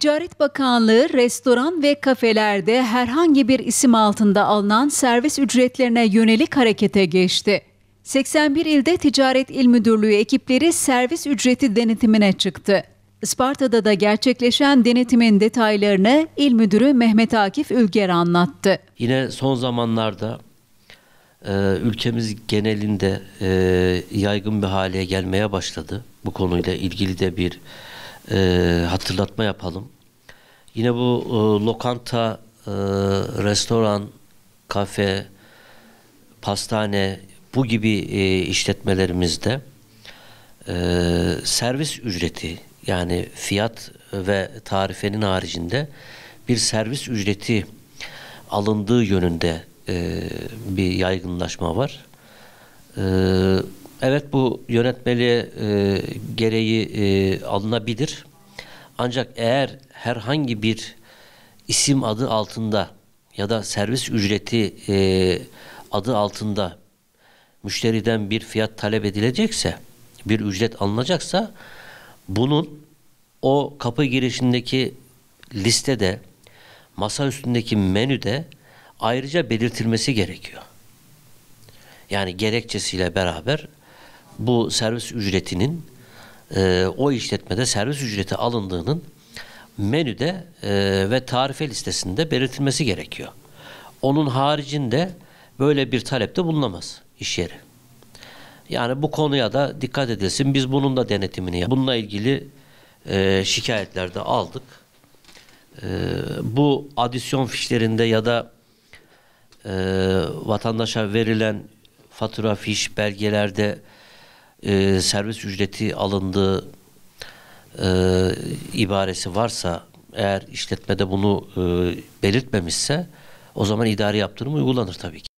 Ticaret Bakanlığı restoran ve kafelerde herhangi bir isim altında alınan servis ücretlerine yönelik harekete geçti. 81 ilde Ticaret İl Müdürlüğü ekipleri servis ücreti denetimine çıktı. Isparta'da da gerçekleşen denetimin detaylarını İl Müdürü Mehmet Akif Ülger anlattı. Yine son zamanlarda e, ülkemiz genelinde e, yaygın bir hale gelmeye başladı. Bu konuyla ilgili de bir e, hatırlatma yapalım. Yine bu e, lokanta, e, restoran, kafe, pastane bu gibi e, işletmelerimizde e, servis ücreti yani fiyat ve tarifenin haricinde bir servis ücreti alındığı yönünde e, bir yaygınlaşma var. E, Evet bu yönetmeliğe e, gereği e, alınabilir. Ancak eğer herhangi bir isim adı altında ya da servis ücreti e, adı altında müşteriden bir fiyat talep edilecekse, bir ücret alınacaksa bunun o kapı girişindeki listede, masa üstündeki menüde ayrıca belirtilmesi gerekiyor. Yani gerekçesiyle beraber bu servis ücretinin e, o işletmede servis ücreti alındığının menüde e, ve tarife listesinde belirtilmesi gerekiyor. Onun haricinde böyle bir talepte bulunamaz iş yeri. Yani bu konuya da dikkat edilsin. Biz bunun da denetimini yap. Bununla ilgili e, şikayetler de aldık. E, bu adisyon fişlerinde ya da e, vatandaşa verilen fatura fiş belgelerde e, servis ücreti alındığı e, ibaresi varsa eğer işletmede bunu e, belirtmemişse o zaman idari yaptırım uygulanır tabii ki.